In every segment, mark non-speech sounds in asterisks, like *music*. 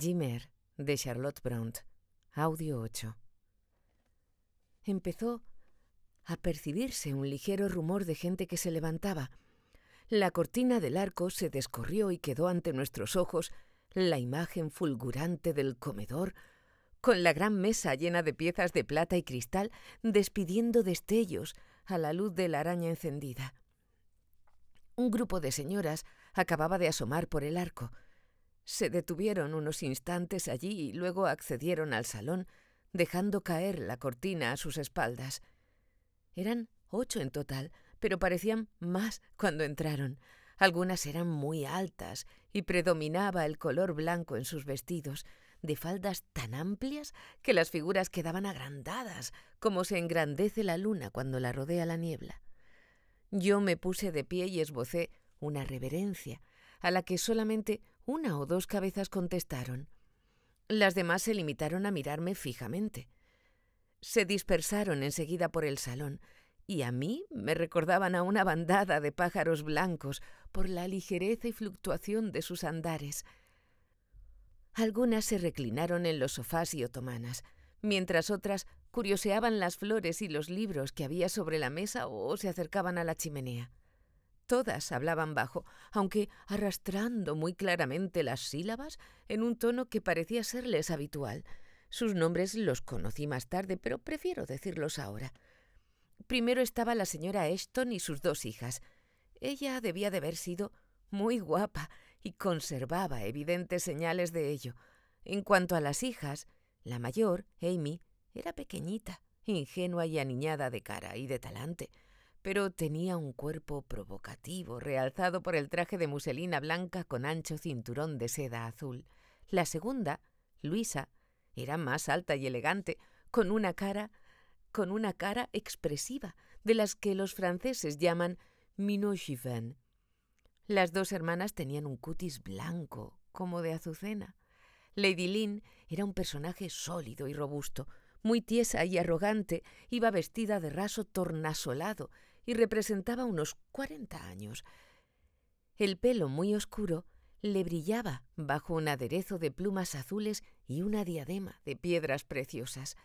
Jimmer, de Charlotte Brown. audio 8. Empezó a percibirse un ligero rumor de gente que se levantaba. La cortina del arco se descorrió y quedó ante nuestros ojos la imagen fulgurante del comedor, con la gran mesa llena de piezas de plata y cristal despidiendo destellos a la luz de la araña encendida. Un grupo de señoras acababa de asomar por el arco, se detuvieron unos instantes allí y luego accedieron al salón, dejando caer la cortina a sus espaldas. Eran ocho en total, pero parecían más cuando entraron. Algunas eran muy altas y predominaba el color blanco en sus vestidos, de faldas tan amplias que las figuras quedaban agrandadas, como se engrandece la luna cuando la rodea la niebla. Yo me puse de pie y esbocé una reverencia, a la que solamente una o dos cabezas contestaron. Las demás se limitaron a mirarme fijamente. Se dispersaron enseguida por el salón, y a mí me recordaban a una bandada de pájaros blancos por la ligereza y fluctuación de sus andares. Algunas se reclinaron en los sofás y otomanas, mientras otras curioseaban las flores y los libros que había sobre la mesa o se acercaban a la chimenea. Todas hablaban bajo, aunque arrastrando muy claramente las sílabas en un tono que parecía serles habitual. Sus nombres los conocí más tarde, pero prefiero decirlos ahora. Primero estaba la señora Ashton y sus dos hijas. Ella debía de haber sido muy guapa y conservaba evidentes señales de ello. En cuanto a las hijas, la mayor, Amy, era pequeñita, ingenua y aniñada de cara y de talante pero tenía un cuerpo provocativo, realzado por el traje de muselina blanca con ancho cinturón de seda azul. La segunda, Luisa, era más alta y elegante, con una cara con una cara expresiva, de las que los franceses llaman minochiven. Las dos hermanas tenían un cutis blanco, como de azucena. Lady Lynn era un personaje sólido y robusto, muy tiesa y arrogante, iba vestida de raso tornasolado y representaba unos cuarenta años. El pelo muy oscuro le brillaba bajo un aderezo de plumas azules y una diadema de piedras preciosas.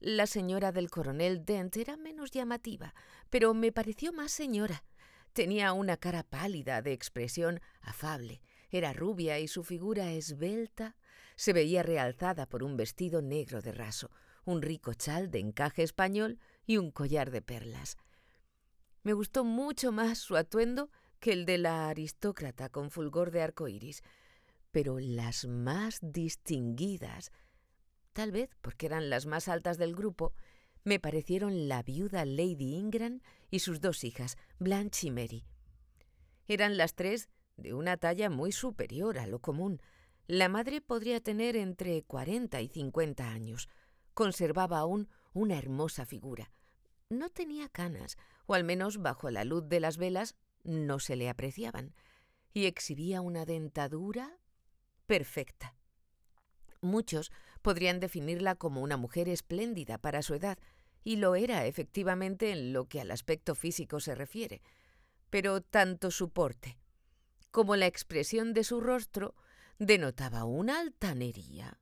La señora del coronel Dent era menos llamativa, pero me pareció más señora. Tenía una cara pálida de expresión afable, era rubia y su figura esbelta se veía realzada por un vestido negro de raso, un rico chal de encaje español y un collar de perlas. Me gustó mucho más su atuendo que el de la aristócrata con fulgor de arco iris, pero las más distinguidas, tal vez porque eran las más altas del grupo, me parecieron la viuda Lady Ingram y sus dos hijas, Blanche y Mary. Eran las tres de una talla muy superior a lo común. La madre podría tener entre 40 y 50 años. Conservaba aún una hermosa figura. No tenía canas, al menos bajo la luz de las velas no se le apreciaban, y exhibía una dentadura perfecta. Muchos podrían definirla como una mujer espléndida para su edad, y lo era efectivamente en lo que al aspecto físico se refiere, pero tanto su porte como la expresión de su rostro denotaba una altanería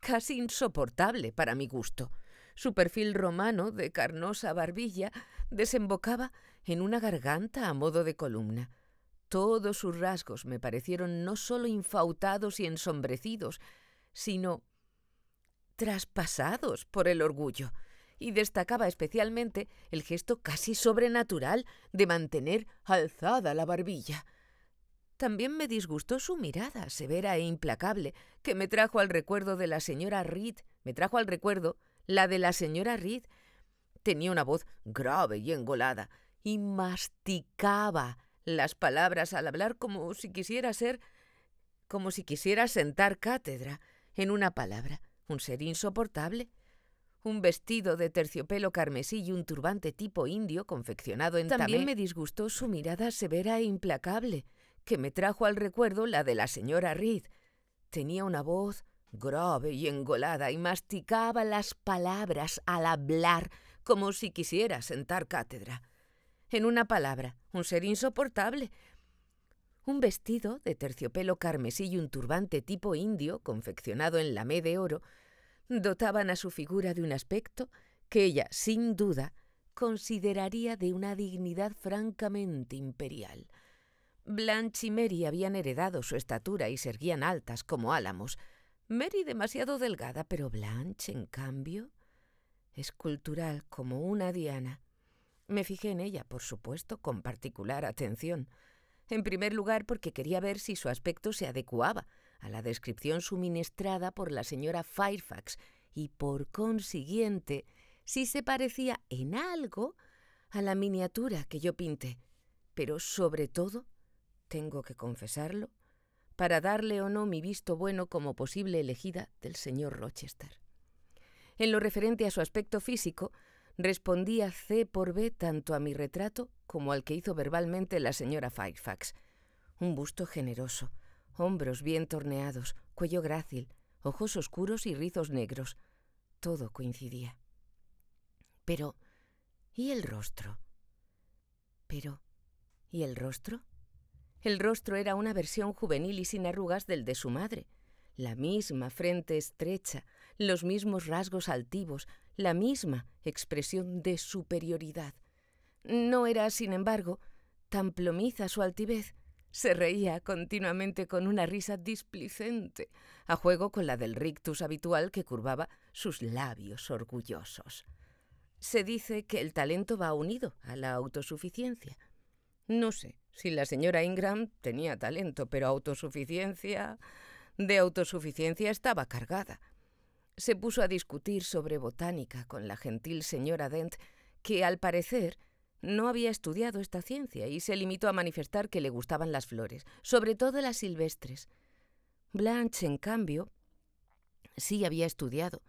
casi insoportable para mi gusto. Su perfil romano, de carnosa barbilla, desembocaba en una garganta a modo de columna. Todos sus rasgos me parecieron no solo infautados y ensombrecidos, sino traspasados por el orgullo, y destacaba especialmente el gesto casi sobrenatural de mantener alzada la barbilla. También me disgustó su mirada severa e implacable, que me trajo al recuerdo de la señora Reed, me trajo al recuerdo la de la señora Reed tenía una voz grave y engolada y masticaba las palabras al hablar como si quisiera ser como si quisiera sentar cátedra en una palabra, un ser insoportable. Un vestido de terciopelo carmesí y un turbante tipo indio confeccionado en También me disgustó su mirada severa e implacable, que me trajo al recuerdo la de la señora Reed. Tenía una voz grave y engolada, y masticaba las palabras al hablar como si quisiera sentar cátedra. En una palabra, un ser insoportable. Un vestido de terciopelo carmesí y un turbante tipo indio, confeccionado en lamé de oro, dotaban a su figura de un aspecto que ella, sin duda, consideraría de una dignidad francamente imperial. Blanche y Mary habían heredado su estatura y se altas como álamos, Mary demasiado delgada, pero Blanche, en cambio, es cultural como una diana. Me fijé en ella, por supuesto, con particular atención. En primer lugar, porque quería ver si su aspecto se adecuaba a la descripción suministrada por la señora Fairfax y, por consiguiente, si se parecía en algo a la miniatura que yo pinté. Pero, sobre todo, tengo que confesarlo, para darle o no mi visto bueno como posible elegida del señor Rochester. En lo referente a su aspecto físico, respondía C por B tanto a mi retrato como al que hizo verbalmente la señora Fairfax. Un busto generoso, hombros bien torneados, cuello grácil, ojos oscuros y rizos negros. Todo coincidía. Pero, ¿y el rostro? Pero, ¿y el rostro? El rostro era una versión juvenil y sin arrugas del de su madre. La misma frente estrecha, los mismos rasgos altivos, la misma expresión de superioridad. No era, sin embargo, tan plomiza su altivez. Se reía continuamente con una risa displicente, a juego con la del rictus habitual que curvaba sus labios orgullosos. Se dice que el talento va unido a la autosuficiencia. No sé si la señora Ingram tenía talento, pero autosuficiencia, de autosuficiencia estaba cargada. Se puso a discutir sobre botánica con la gentil señora Dent, que al parecer no había estudiado esta ciencia y se limitó a manifestar que le gustaban las flores, sobre todo las silvestres. Blanche, en cambio, sí había estudiado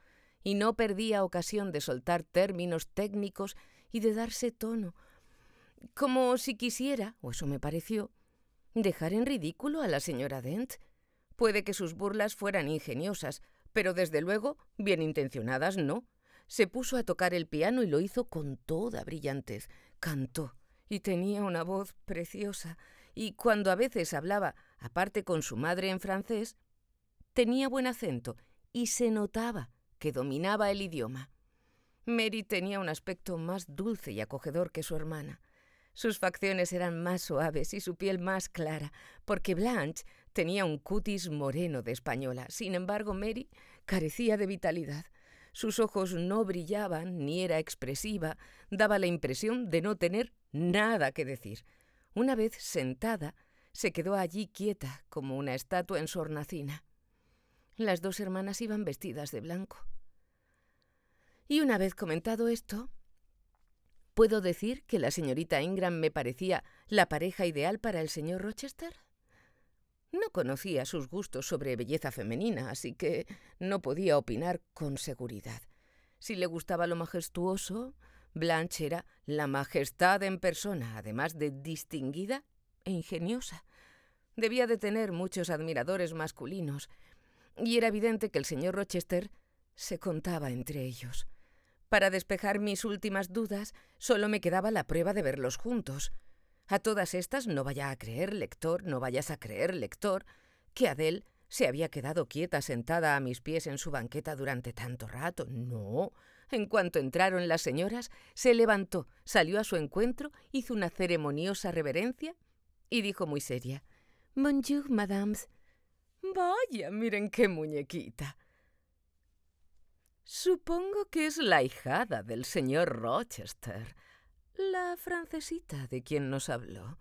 y no perdía ocasión de soltar términos técnicos y de darse tono como si quisiera, o eso me pareció, dejar en ridículo a la señora Dent. Puede que sus burlas fueran ingeniosas, pero desde luego, bien intencionadas no. Se puso a tocar el piano y lo hizo con toda brillantez. Cantó y tenía una voz preciosa, y cuando a veces hablaba, aparte con su madre en francés, tenía buen acento y se notaba que dominaba el idioma. Mary tenía un aspecto más dulce y acogedor que su hermana. Sus facciones eran más suaves y su piel más clara, porque Blanche tenía un cutis moreno de española. Sin embargo, Mary carecía de vitalidad. Sus ojos no brillaban ni era expresiva, daba la impresión de no tener nada que decir. Una vez sentada, se quedó allí quieta, como una estatua en sornacina. Las dos hermanas iban vestidas de blanco. Y una vez comentado esto, ¿Puedo decir que la señorita Ingram me parecía la pareja ideal para el señor Rochester? No conocía sus gustos sobre belleza femenina, así que no podía opinar con seguridad. Si le gustaba lo majestuoso, Blanche era la majestad en persona, además de distinguida e ingeniosa. Debía de tener muchos admiradores masculinos, y era evidente que el señor Rochester se contaba entre ellos. Para despejar mis últimas dudas, solo me quedaba la prueba de verlos juntos. A todas estas no vaya a creer, lector, no vayas a creer, lector, que Adele se había quedado quieta sentada a mis pies en su banqueta durante tanto rato. No. En cuanto entraron las señoras, se levantó, salió a su encuentro, hizo una ceremoniosa reverencia y dijo muy seria: Bonjour, madame. Vaya, miren qué muñequita. Supongo que es la hijada del señor Rochester, la francesita de quien nos habló,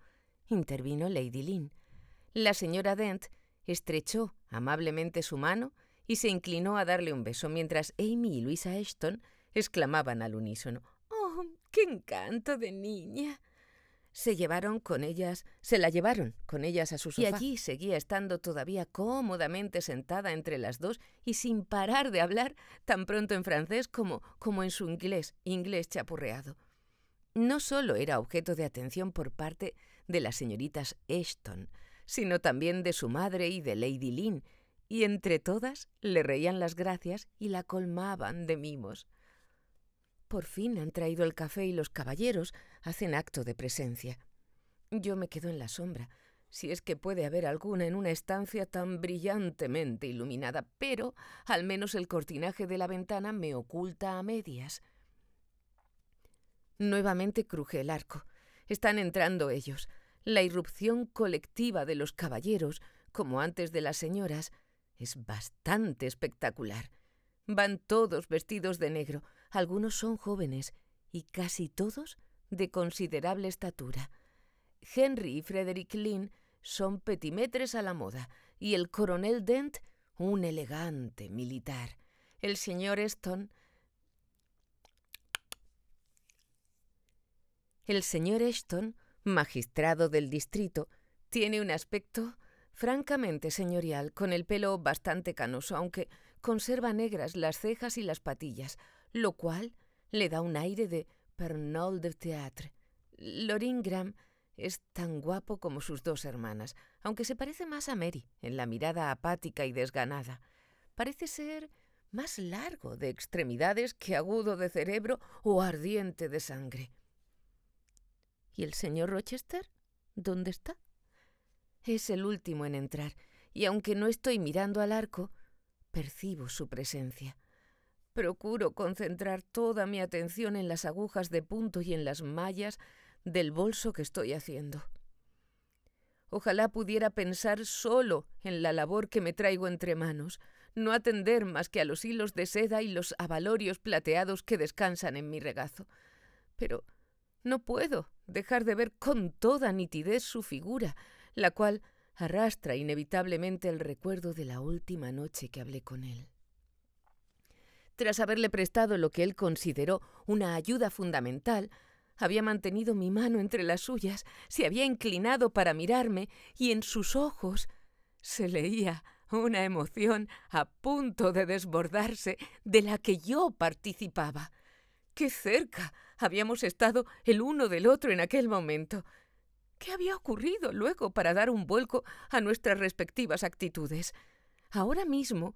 intervino Lady Lynn. La señora Dent estrechó amablemente su mano y se inclinó a darle un beso mientras Amy y Luisa Ashton exclamaban al unísono: ¡Oh, qué encanto de niña! Se llevaron con ellas, se la llevaron con ellas a su sofá. Y allí seguía estando todavía cómodamente sentada entre las dos y sin parar de hablar tan pronto en francés como, como en su inglés, inglés chapurreado. No solo era objeto de atención por parte de las señoritas Ashton, sino también de su madre y de Lady Lynn, y entre todas le reían las gracias y la colmaban de mimos. Por fin han traído el café y los caballeros hacen acto de presencia. Yo me quedo en la sombra, si es que puede haber alguna en una estancia tan brillantemente iluminada, pero al menos el cortinaje de la ventana me oculta a medias. Nuevamente cruje el arco. Están entrando ellos. La irrupción colectiva de los caballeros, como antes de las señoras, es bastante espectacular. Van todos vestidos de negro, algunos son jóvenes y casi todos de considerable estatura. Henry y Frederick Lynn son petimetres a la moda y el coronel Dent un elegante militar. El señor Eston... El señor Ashton, magistrado del distrito, tiene un aspecto francamente señorial, con el pelo bastante canoso, aunque conserva negras las cejas y las patillas, lo cual le da un aire de Pernol de Théâtre. Loringram es tan guapo como sus dos hermanas, aunque se parece más a Mary en la mirada apática y desganada. Parece ser más largo de extremidades que agudo de cerebro o ardiente de sangre. ¿Y el señor Rochester? ¿Dónde está? Es el último en entrar, y aunque no estoy mirando al arco, percibo su presencia. Procuro concentrar toda mi atención en las agujas de punto y en las mallas del bolso que estoy haciendo. Ojalá pudiera pensar solo en la labor que me traigo entre manos, no atender más que a los hilos de seda y los abalorios plateados que descansan en mi regazo. Pero no puedo dejar de ver con toda nitidez su figura, la cual arrastra inevitablemente el recuerdo de la última noche que hablé con él. Tras haberle prestado lo que él consideró una ayuda fundamental, había mantenido mi mano entre las suyas, se había inclinado para mirarme y en sus ojos se leía una emoción a punto de desbordarse de la que yo participaba. ¡Qué cerca habíamos estado el uno del otro en aquel momento! ¿Qué había ocurrido luego para dar un vuelco a nuestras respectivas actitudes? Ahora mismo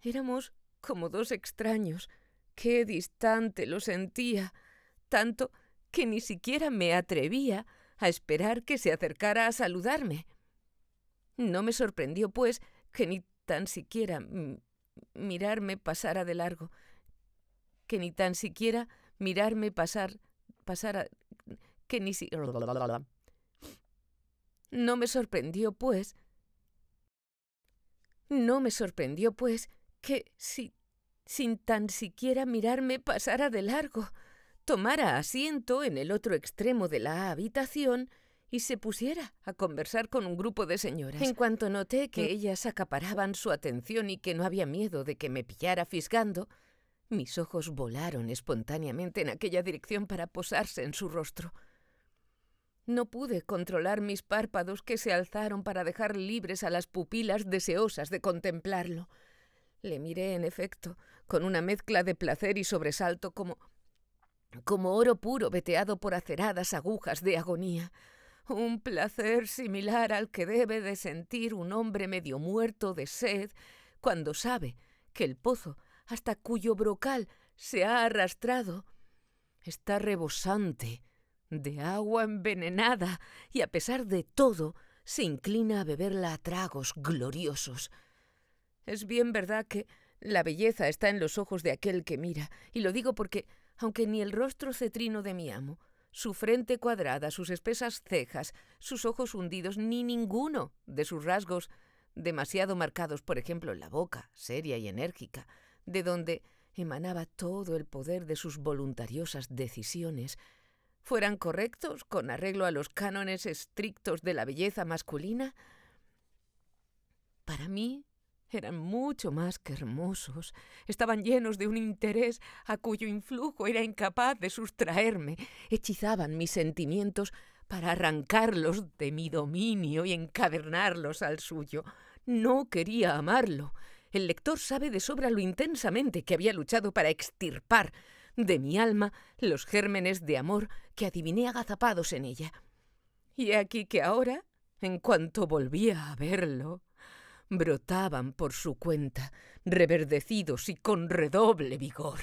éramos como dos extraños. Qué distante lo sentía, tanto que ni siquiera me atrevía a esperar que se acercara a saludarme. No me sorprendió, pues, que ni tan siquiera mirarme pasara de largo, que ni tan siquiera mirarme pasar, pasara, que ni si... No me sorprendió, pues, no me sorprendió, pues, que si sin tan siquiera mirarme pasara de largo, tomara asiento en el otro extremo de la habitación y se pusiera a conversar con un grupo de señoras. En cuanto noté que mm. ellas acaparaban su atención y que no había miedo de que me pillara fisgando, mis ojos volaron espontáneamente en aquella dirección para posarse en su rostro. No pude controlar mis párpados que se alzaron para dejar libres a las pupilas deseosas de contemplarlo. Le miré, en efecto, con una mezcla de placer y sobresalto como como oro puro veteado por aceradas agujas de agonía, un placer similar al que debe de sentir un hombre medio muerto de sed cuando sabe que el pozo hasta cuyo brocal se ha arrastrado está rebosante de agua envenenada y a pesar de todo se inclina a beberla a tragos gloriosos. Es bien verdad que la belleza está en los ojos de aquel que mira, y lo digo porque, aunque ni el rostro cetrino de mi amo, su frente cuadrada, sus espesas cejas, sus ojos hundidos, ni ninguno de sus rasgos demasiado marcados, por ejemplo, en la boca, seria y enérgica, de donde emanaba todo el poder de sus voluntariosas decisiones, fueran correctos con arreglo a los cánones estrictos de la belleza masculina? Para mí, eran mucho más que hermosos, estaban llenos de un interés a cuyo influjo era incapaz de sustraerme, hechizaban mis sentimientos para arrancarlos de mi dominio y encadernarlos al suyo. No quería amarlo. El lector sabe de sobra lo intensamente que había luchado para extirpar de mi alma los gérmenes de amor que adiviné agazapados en ella. Y aquí que ahora, en cuanto volvía a verlo, brotaban por su cuenta, reverdecidos y con redoble vigor.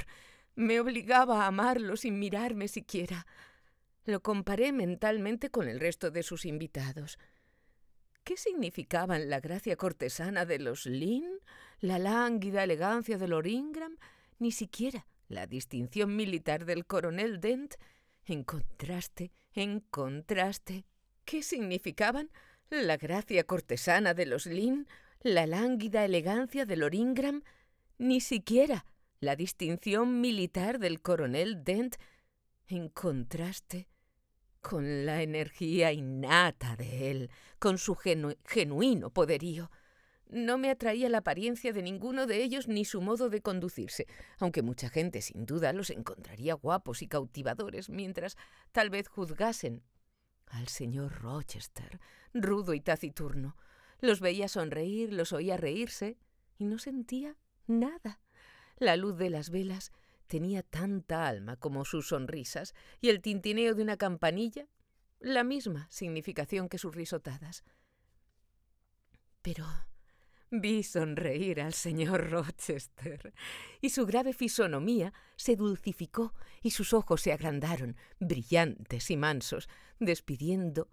Me obligaba a amarlo sin mirarme siquiera. Lo comparé mentalmente con el resto de sus invitados. ¿Qué significaban la gracia cortesana de los Lynn, la lánguida elegancia de Lord Ingram, ni siquiera la distinción militar del coronel Dent? En contraste, en contraste, ¿qué significaban la gracia cortesana de los Lynn, la lánguida elegancia de Loringram, ni siquiera la distinción militar del coronel Dent, en contraste con la energía innata de él, con su genuino poderío. No me atraía la apariencia de ninguno de ellos ni su modo de conducirse, aunque mucha gente sin duda los encontraría guapos y cautivadores, mientras tal vez juzgasen al señor Rochester, rudo y taciturno, los veía sonreír, los oía reírse, y no sentía nada. La luz de las velas tenía tanta alma como sus sonrisas, y el tintineo de una campanilla, la misma significación que sus risotadas. Pero vi sonreír al señor Rochester, y su grave fisonomía se dulcificó y sus ojos se agrandaron, brillantes y mansos, despidiendo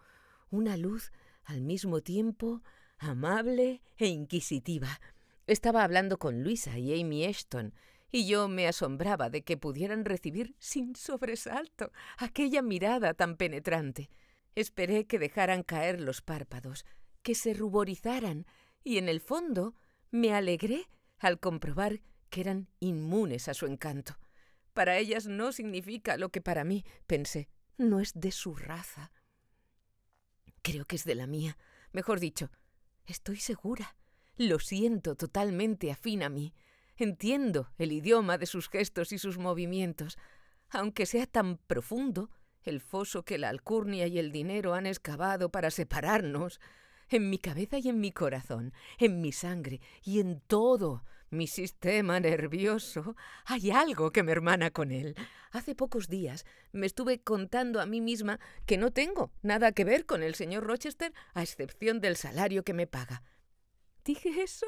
una luz al mismo tiempo amable e inquisitiva. Estaba hablando con Luisa y Amy Ashton, y yo me asombraba de que pudieran recibir sin sobresalto aquella mirada tan penetrante. Esperé que dejaran caer los párpados, que se ruborizaran, y en el fondo me alegré al comprobar que eran inmunes a su encanto. Para ellas no significa lo que para mí, pensé, no es de su raza. Creo que es de la mía. Mejor dicho, Estoy segura. Lo siento totalmente afín a mí. Entiendo el idioma de sus gestos y sus movimientos. Aunque sea tan profundo, el foso que la alcurnia y el dinero han excavado para separarnos, en mi cabeza y en mi corazón, en mi sangre y en todo, mi sistema nervioso. Hay algo que me hermana con él. Hace pocos días me estuve contando a mí misma que no tengo nada que ver con el señor Rochester, a excepción del salario que me paga. ¿Dije eso?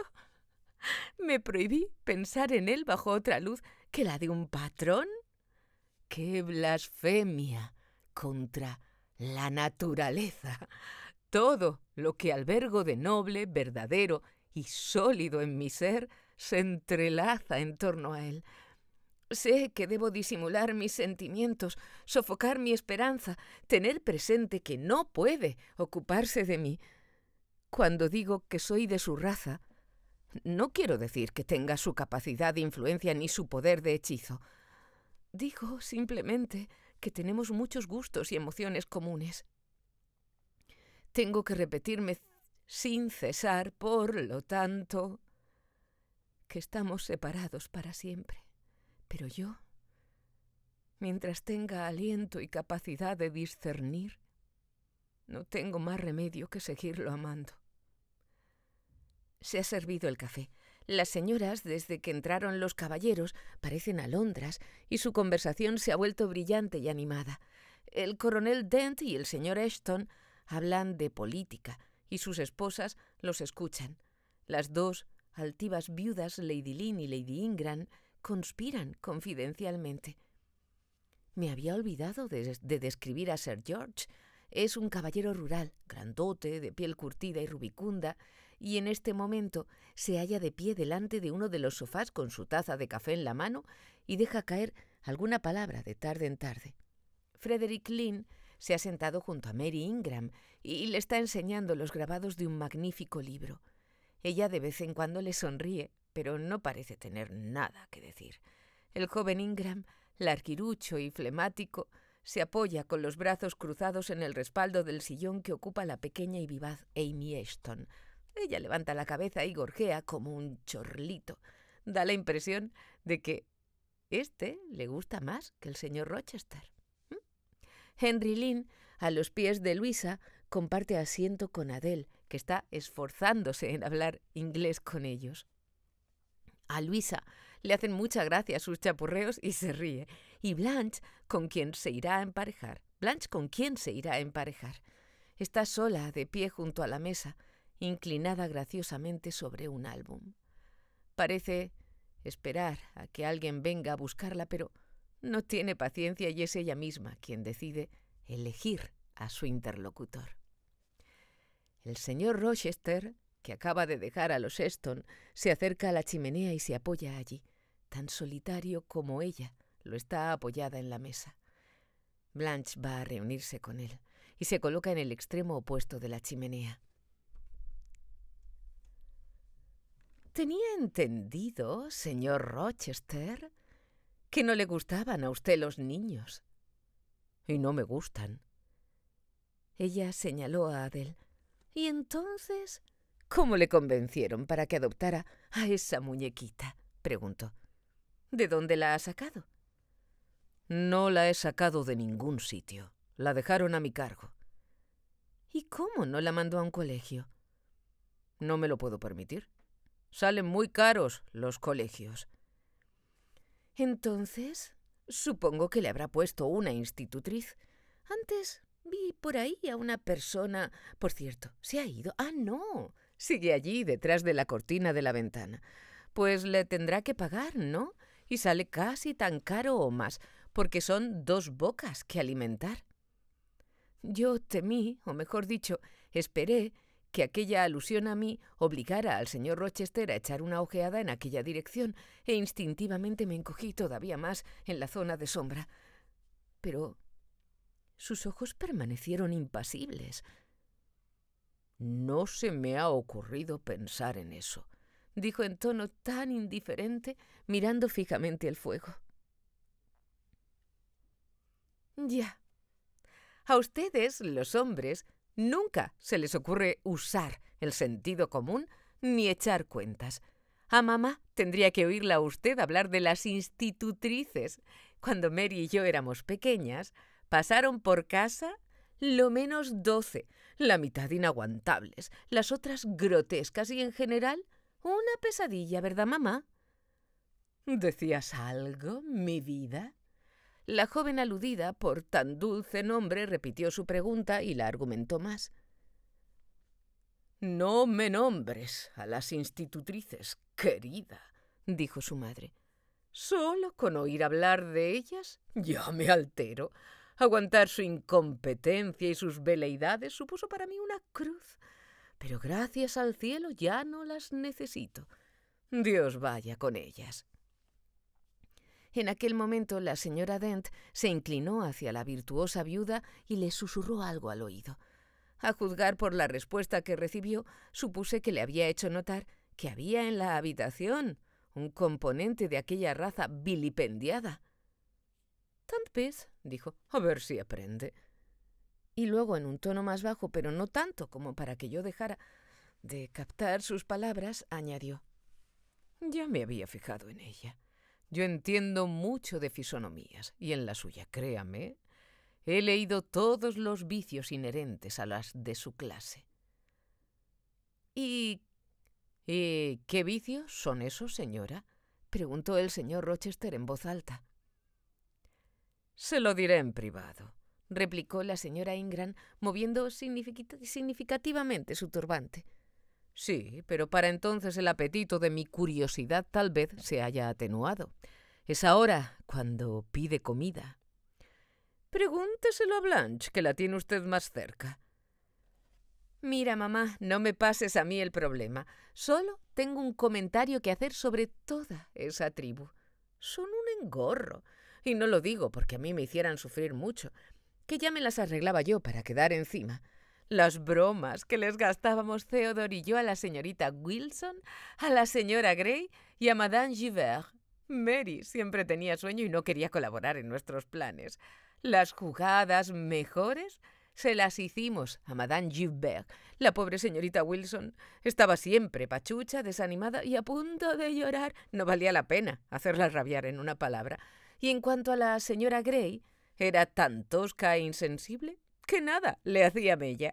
Me prohibí pensar en él bajo otra luz que la de un patrón. ¡Qué blasfemia contra la naturaleza! Todo lo que albergo de noble, verdadero y sólido en mi ser se entrelaza en torno a él. Sé que debo disimular mis sentimientos, sofocar mi esperanza, tener presente que no puede ocuparse de mí. Cuando digo que soy de su raza, no quiero decir que tenga su capacidad de influencia ni su poder de hechizo. Digo simplemente que tenemos muchos gustos y emociones comunes. Tengo que repetirme sin cesar, por lo tanto, que estamos separados para siempre. Pero yo, mientras tenga aliento y capacidad de discernir, no tengo más remedio que seguirlo amando. Se ha servido el café. Las señoras, desde que entraron los caballeros, parecen alondras y su conversación se ha vuelto brillante y animada. El coronel Dent y el señor Ashton hablan de política y sus esposas los escuchan. Las dos altivas viudas Lady Lynn y Lady Ingram conspiran confidencialmente. Me había olvidado de, describir a Sir George. Es un caballero rural, grandote, de piel curtida y rubicunda, y en este momento se halla de pie delante de uno de los sofás con su taza de café en la mano y deja caer alguna palabra de tarde en tarde. Frederick Lynn se ha sentado junto a Mary Ingram y le está enseñando los grabados de un magnífico libro. Ella de vez en cuando le sonríe, pero no parece tener nada que decir. El joven Ingram, larquirucho y flemático, se apoya con los brazos cruzados en el respaldo del sillón que ocupa la pequeña y vivaz Amy Ashton. Ella levanta la cabeza y gorjea como un chorlito. Da la impresión de que este le gusta más que el señor Rochester. ¿Mm? Henry Lynn, a los pies de Luisa, comparte asiento con Adele, que está esforzándose en hablar inglés con ellos. A Luisa le hacen mucha gracia sus chapurreos y se ríe. Y Blanche, con quien se irá a emparejar. Blanche, con quien se irá a emparejar. Está sola, de pie junto a la mesa, inclinada graciosamente sobre un álbum. Parece esperar a que alguien venga a buscarla, pero no tiene paciencia y es ella misma quien decide elegir a su interlocutor. El señor Rochester, que acaba de dejar a los Eston, se acerca a la chimenea y se apoya allí, tan solitario como ella lo está apoyada en la mesa. Blanche va a reunirse con él y se coloca en el extremo opuesto de la chimenea. Tenía entendido, señor Rochester, que no le gustaban a usted los niños. Y no me gustan. Ella señaló a Adele. Y entonces, ¿cómo le convencieron para que adoptara a esa muñequita? preguntó. ¿De dónde la ha sacado? No la he sacado de ningún sitio. La dejaron a mi cargo. ¿Y cómo no la mandó a un colegio? No me lo puedo permitir. Salen muy caros los colegios. Entonces, supongo que le habrá puesto una institutriz. Antes Vi por ahí a una persona. Por cierto, ¿se ha ido? Ah, no. Sigue allí, detrás de la cortina de la ventana. Pues le tendrá que pagar, ¿no? Y sale casi tan caro o más, porque son dos bocas que alimentar. Yo temí, o mejor dicho, esperé que aquella alusión a mí obligara al señor Rochester a echar una ojeada en aquella dirección, e instintivamente me encogí todavía más en la zona de sombra. Pero sus ojos permanecieron impasibles. No se me ha ocurrido pensar en eso, dijo en tono tan indiferente, mirando fijamente el fuego. Ya. A ustedes, los hombres, nunca se les ocurre usar el sentido común ni echar cuentas. A mamá tendría que oírla a usted hablar de las institutrices. Cuando Mary y yo éramos pequeñas, Pasaron por casa lo menos doce, la mitad inaguantables, las otras grotescas y en general una pesadilla, ¿verdad, mamá? ¿Decías algo, mi vida? La joven aludida por tan dulce nombre repitió su pregunta y la argumentó más. No me nombres a las institutrices, querida, dijo su madre. Solo con oír hablar de ellas ya me altero. Aguantar su incompetencia y sus veleidades supuso para mí una cruz, pero gracias al cielo ya no las necesito. Dios vaya con ellas. En aquel momento la señora Dent se inclinó hacia la virtuosa viuda y le susurró algo al oído. A juzgar por la respuesta que recibió, supuse que le había hecho notar que había en la habitación un componente de aquella raza vilipendiada dijo. A ver si aprende. Y luego, en un tono más bajo, pero no tanto como para que yo dejara de captar sus palabras, añadió. Ya me había fijado en ella. Yo entiendo mucho de fisonomías, y en la suya, créame, he leído todos los vicios inherentes a las de su clase. y eh, qué vicios son esos, señora? preguntó el señor Rochester en voz alta. Se lo diré en privado, replicó la señora Ingram, moviendo significativamente su turbante. Sí, pero para entonces el apetito de mi curiosidad tal vez se haya atenuado. Es ahora cuando pide comida. Pregúnteselo a Blanche, que la tiene usted más cerca. Mira, mamá, no me pases a mí el problema. Solo tengo un comentario que hacer sobre toda esa tribu. Son un engorro y no lo digo porque a mí me hicieran sufrir mucho, que ya me las arreglaba yo para quedar encima. Las bromas que les gastábamos Theodore y yo a la señorita Wilson, a la señora Grey y a Madame Givert. Mary siempre tenía sueño y no quería colaborar en nuestros planes. Las jugadas mejores se las hicimos a Madame Gilbert. La pobre señorita Wilson estaba siempre pachucha, desanimada y a punto de llorar. No valía la pena hacerla rabiar en una palabra. Y en cuanto a la señora Grey, era tan tosca e insensible que nada le hacía mella.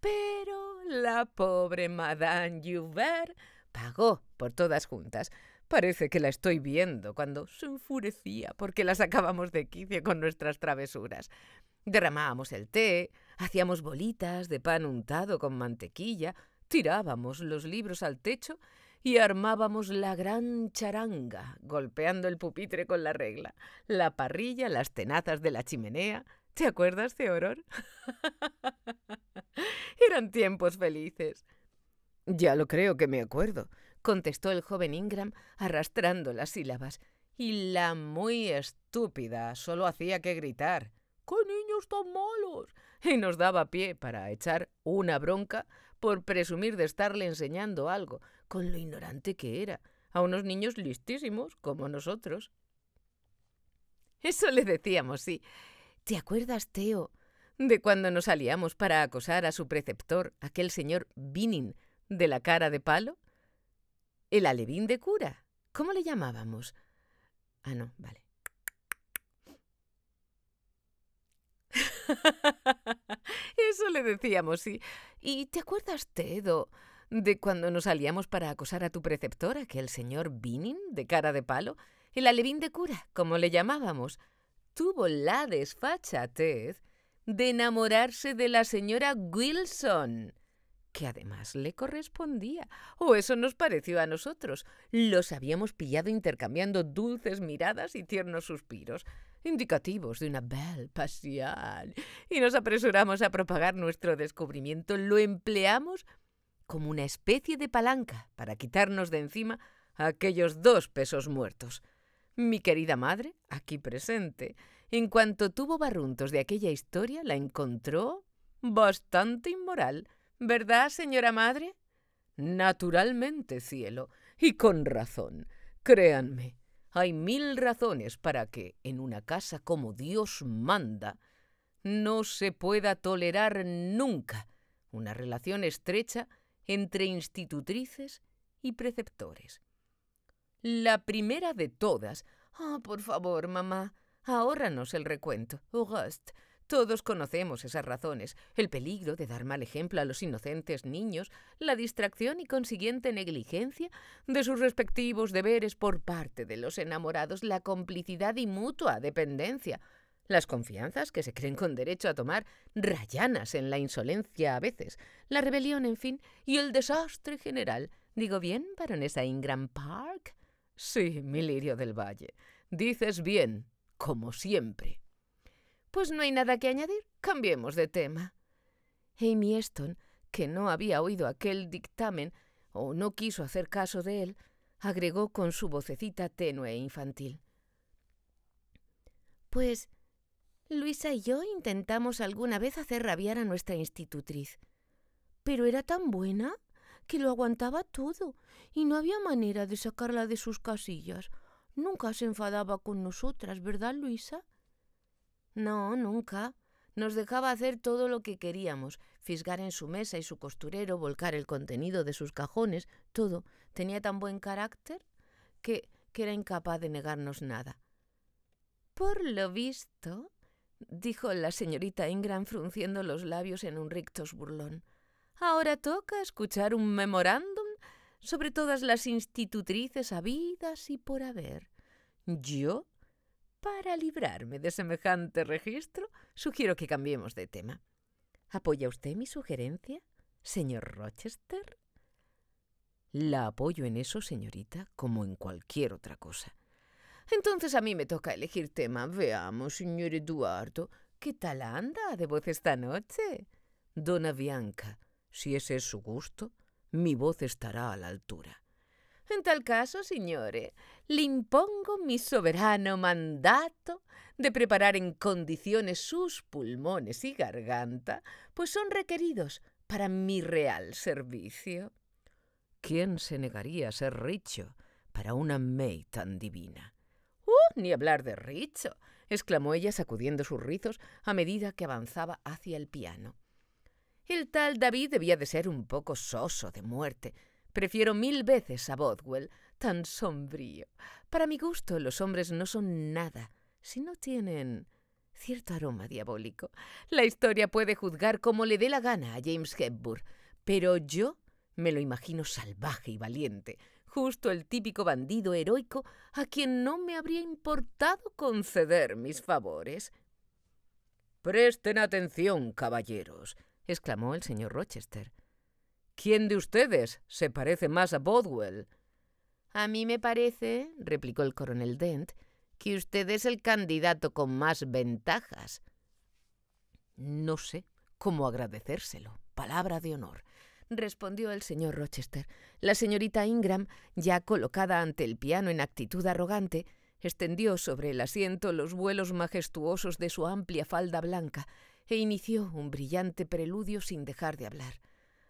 Pero la pobre Madame Joubert pagó por todas juntas. Parece que la estoy viendo cuando se enfurecía porque la sacábamos de quicio con nuestras travesuras. Derramábamos el té, hacíamos bolitas de pan untado con mantequilla, tirábamos los libros al techo y armábamos la gran charanga, golpeando el pupitre con la regla, la parrilla, las tenazas de la chimenea. ¿Te acuerdas, Teoror? *laughs* Eran tiempos felices. Ya lo creo que me acuerdo, contestó el joven Ingram, arrastrando las sílabas. Y la muy estúpida solo hacía que gritar. ¡Qué niños tan malos! Y nos daba pie para echar una bronca por presumir de estarle enseñando algo, con lo ignorante que era, a unos niños listísimos como nosotros. Eso le decíamos, sí. ¿Te acuerdas, Teo, de cuando nos salíamos para acosar a su preceptor, aquel señor Binin, de la cara de palo? El alevín de cura. ¿Cómo le llamábamos? Ah, no, vale. *laughs* Eso le decíamos, sí. ¿Y te acuerdas, Tedo, de cuando nos salíamos para acosar a tu preceptor, aquel señor Binin, de cara de palo, el alevín de cura, como le llamábamos, tuvo la desfachatez de enamorarse de la señora Wilson, que además le correspondía, o eso nos pareció a nosotros. Los habíamos pillado intercambiando dulces miradas y tiernos suspiros, indicativos de una belle pasión, y nos apresuramos a propagar nuestro descubrimiento. Lo empleamos como una especie de palanca para quitarnos de encima aquellos dos pesos muertos. Mi querida madre, aquí presente, en cuanto tuvo barruntos de aquella historia, la encontró bastante inmoral. ¿Verdad, señora madre? Naturalmente, cielo, y con razón. Créanme, hay mil razones para que, en una casa como Dios manda, no se pueda tolerar nunca una relación estrecha entre institutrices y preceptores. La primera de todas. Ah, por favor, mamá, ahórranos el recuento. Auguste, todos conocemos esas razones, el peligro de dar mal ejemplo a los inocentes niños, la distracción y consiguiente negligencia de sus respectivos deberes por parte de los enamorados, la complicidad y mutua dependencia, las confianzas que se creen con derecho a tomar rayanas en la insolencia a veces, la rebelión, en fin, y el desastre general. ¿Digo bien, baronesa Ingram Park? Sí, mi lirio del valle. Dices bien, como siempre. Pues no hay nada que añadir. Cambiemos de tema. Amy Eston, que no había oído aquel dictamen o no quiso hacer caso de él, agregó con su vocecita tenue e infantil. Pues Luisa y yo intentamos alguna vez hacer rabiar a nuestra institutriz, pero era tan buena que lo aguantaba todo y no había manera de sacarla de sus casillas. Nunca se enfadaba con nosotras, ¿verdad, Luisa? No, nunca. Nos dejaba hacer todo lo que queríamos, fisgar en su mesa y su costurero, volcar el contenido de sus cajones, todo. Tenía tan buen carácter que, que era incapaz de negarnos nada. Por lo visto, dijo la señorita Ingram frunciendo los labios en un rictus burlón. Ahora toca escuchar un memorándum sobre todas las institutrices habidas y por haber. Yo, para librarme de semejante registro, sugiero que cambiemos de tema. ¿Apoya usted mi sugerencia, señor Rochester? La apoyo en eso, señorita, como en cualquier otra cosa. Entonces a mí me toca elegir tema. Veamos, señor Eduardo, ¿qué tal anda de voz esta noche? Dona Bianca, si ese es su gusto, mi voz estará a la altura. En tal caso, señores, le impongo mi soberano mandato de preparar en condiciones sus pulmones y garganta, pues son requeridos para mi real servicio. ¿Quién se negaría a ser richo para una May tan divina? ni hablar de Richo, exclamó ella sacudiendo sus rizos a medida que avanzaba hacia el piano. El tal David debía de ser un poco soso de muerte. Prefiero mil veces a Bodwell, tan sombrío. Para mi gusto, los hombres no son nada si no tienen cierto aroma diabólico. La historia puede juzgar como le dé la gana a James Hepburn, pero yo me lo imagino salvaje y valiente, justo el típico bandido heroico a quien no me habría importado conceder mis favores. Presten atención, caballeros, exclamó el señor Rochester. ¿Quién de ustedes se parece más a Bodwell? A mí me parece, replicó el coronel Dent, que usted es el candidato con más ventajas. No sé cómo agradecérselo. Palabra de honor respondió el señor Rochester. La señorita Ingram, ya colocada ante el piano en actitud arrogante, extendió sobre el asiento los vuelos majestuosos de su amplia falda blanca e inició un brillante preludio sin dejar de hablar.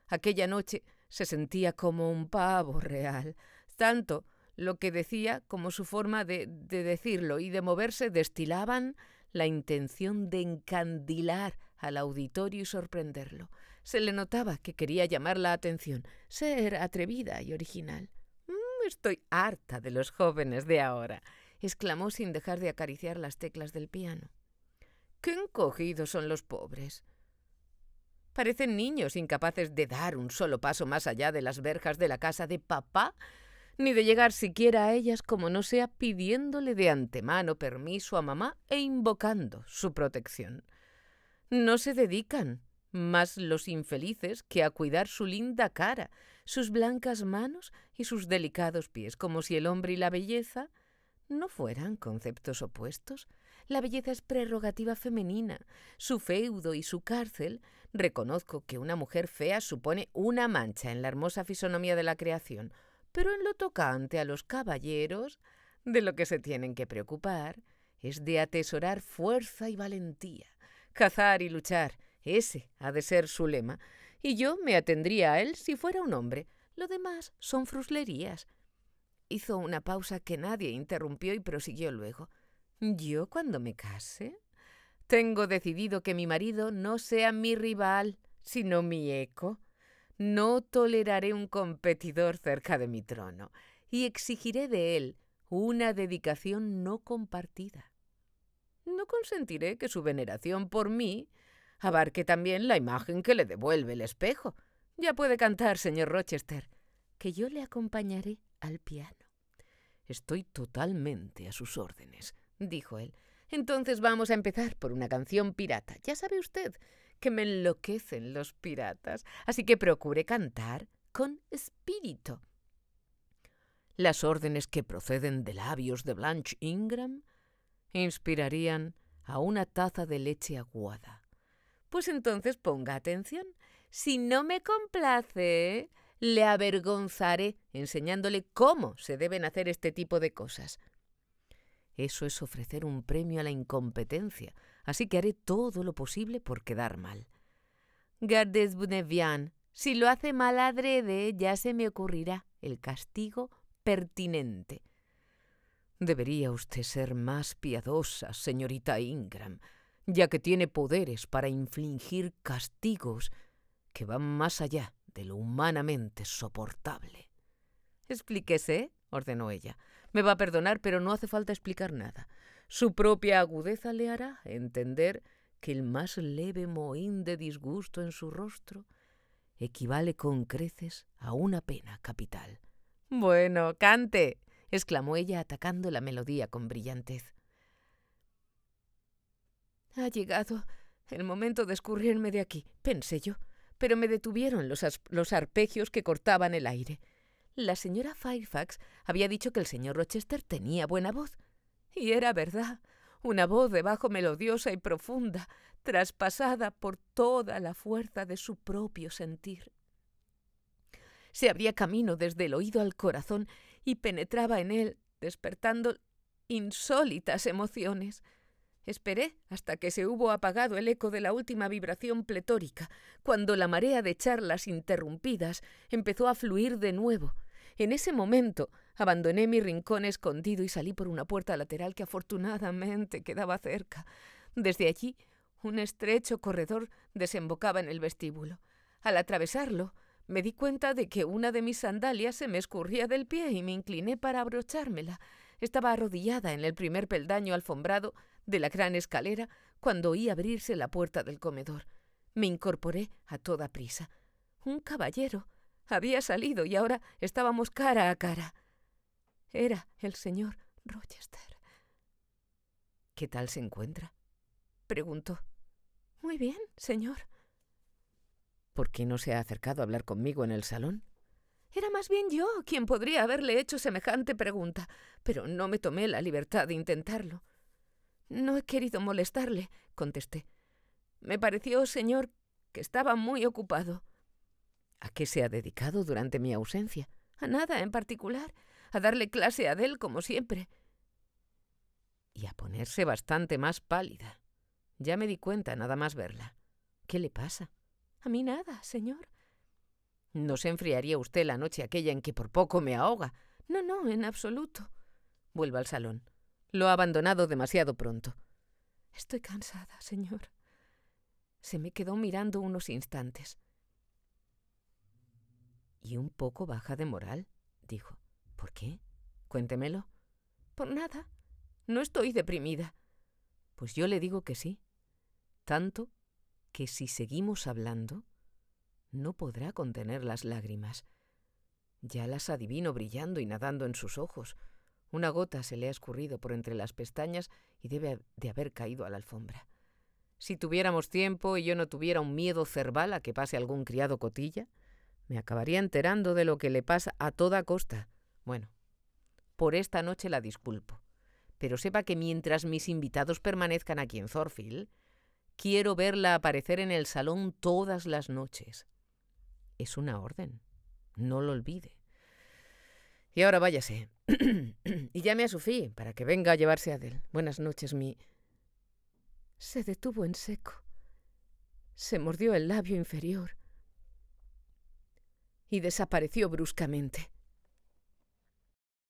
Aquella noche se sentía como un pavo real, tanto lo que decía como su forma de, decirlo y de moverse destilaban la intención de encandilar al auditorio y sorprenderlo. Se le notaba que quería llamar la atención, ser atrevida y original. Mm, estoy harta de los jóvenes de ahora, exclamó sin dejar de acariciar las teclas del piano. ¡Qué encogidos son los pobres! Parecen niños incapaces de dar un solo paso más allá de las verjas de la casa de papá, ni de llegar siquiera a ellas como no sea pidiéndole de antemano permiso a mamá e invocando su protección. No se dedican más los infelices que a cuidar su linda cara, sus blancas manos y sus delicados pies, como si el hombre y la belleza no fueran conceptos opuestos. La belleza es prerrogativa femenina, su feudo y su cárcel. Reconozco que una mujer fea supone una mancha en la hermosa fisonomía de la creación, pero en lo tocante a los caballeros, de lo que se tienen que preocupar es de atesorar fuerza y valentía, cazar y luchar, ese ha de ser su lema, y yo me atendría a él si fuera un hombre. Lo demás son fruslerías. Hizo una pausa que nadie interrumpió y prosiguió luego. Yo cuando me case, tengo decidido que mi marido no sea mi rival, sino mi eco. No toleraré un competidor cerca de mi trono y exigiré de él una dedicación no compartida. No consentiré que su veneración por mí abarque también la imagen que le devuelve el espejo. Ya puede cantar, señor Rochester, que yo le acompañaré al piano. Estoy totalmente a sus órdenes, dijo él. Entonces vamos a empezar por una canción pirata. Ya sabe usted que me enloquecen los piratas, así que procure cantar con espíritu. Las órdenes que proceden de labios de Blanche Ingram inspirarían a una taza de leche aguada pues entonces ponga atención. Si no me complace, le avergonzaré enseñándole cómo se deben hacer este tipo de cosas. Eso es ofrecer un premio a la incompetencia, así que haré todo lo posible por quedar mal. Gardes si lo hace mal adrede, ya se me ocurrirá el castigo pertinente. Debería usted ser más piadosa, señorita Ingram, ya que tiene poderes para infligir castigos que van más allá de lo humanamente soportable. Explíquese, ordenó ella. Me va a perdonar, pero no hace falta explicar nada. Su propia agudeza le hará entender que el más leve mohín de disgusto en su rostro equivale con creces a una pena capital. Bueno, cante, exclamó ella atacando la melodía con brillantez. Ha llegado el momento de escurrirme de aquí, pensé yo, pero me detuvieron los, arpegios que cortaban el aire. La señora Fairfax había dicho que el señor Rochester tenía buena voz. Y era verdad, una voz de bajo melodiosa y profunda, traspasada por toda la fuerza de su propio sentir. Se abría camino desde el oído al corazón y penetraba en él, despertando insólitas emociones. Esperé hasta que se hubo apagado el eco de la última vibración pletórica, cuando la marea de charlas interrumpidas empezó a fluir de nuevo. En ese momento abandoné mi rincón escondido y salí por una puerta lateral que afortunadamente quedaba cerca. Desde allí, un estrecho corredor desembocaba en el vestíbulo. Al atravesarlo, me di cuenta de que una de mis sandalias se me escurría del pie y me incliné para abrochármela. Estaba arrodillada en el primer peldaño alfombrado de la gran escalera cuando oí abrirse la puerta del comedor. Me incorporé a toda prisa. Un caballero. Había salido y ahora estábamos cara a cara. Era el señor Rochester. ¿Qué tal se encuentra? preguntó. Muy bien, señor. ¿Por qué no se ha acercado a hablar conmigo en el salón? Era más bien yo quien podría haberle hecho semejante pregunta, pero no me tomé la libertad de intentarlo. No he querido molestarle, contesté. Me pareció, señor, que estaba muy ocupado. ¿A qué se ha dedicado durante mi ausencia? A nada en particular, a darle clase a Adel como siempre. Y a ponerse bastante más pálida. Ya me di cuenta nada más verla. ¿Qué le pasa? A mí nada, señor. ¿No se enfriaría usted la noche aquella en que por poco me ahoga? No, no, en absoluto. Vuelva al salón. Lo ha abandonado demasiado pronto. Estoy cansada, señor. Se me quedó mirando unos instantes. Y un poco baja de moral, dijo. ¿Por qué? Cuéntemelo. Por nada. No estoy deprimida. Pues yo le digo que sí. Tanto que si seguimos hablando, no podrá contener las lágrimas. Ya las adivino brillando y nadando en sus ojos. Una gota se le ha escurrido por entre las pestañas y debe de haber caído a la alfombra. Si tuviéramos tiempo y yo no tuviera un miedo cerval a que pase algún criado cotilla, me acabaría enterando de lo que le pasa a toda costa. Bueno, por esta noche la disculpo, pero sepa que mientras mis invitados permanezcan aquí en Thorfield, quiero verla aparecer en el salón todas las noches. Es una orden, no lo olvide. Y ahora váyase. *clears throat* y llame a Sufí para que venga a llevarse a Adel. Buenas noches, mi. Se detuvo en seco. Se mordió el labio inferior. Y desapareció bruscamente.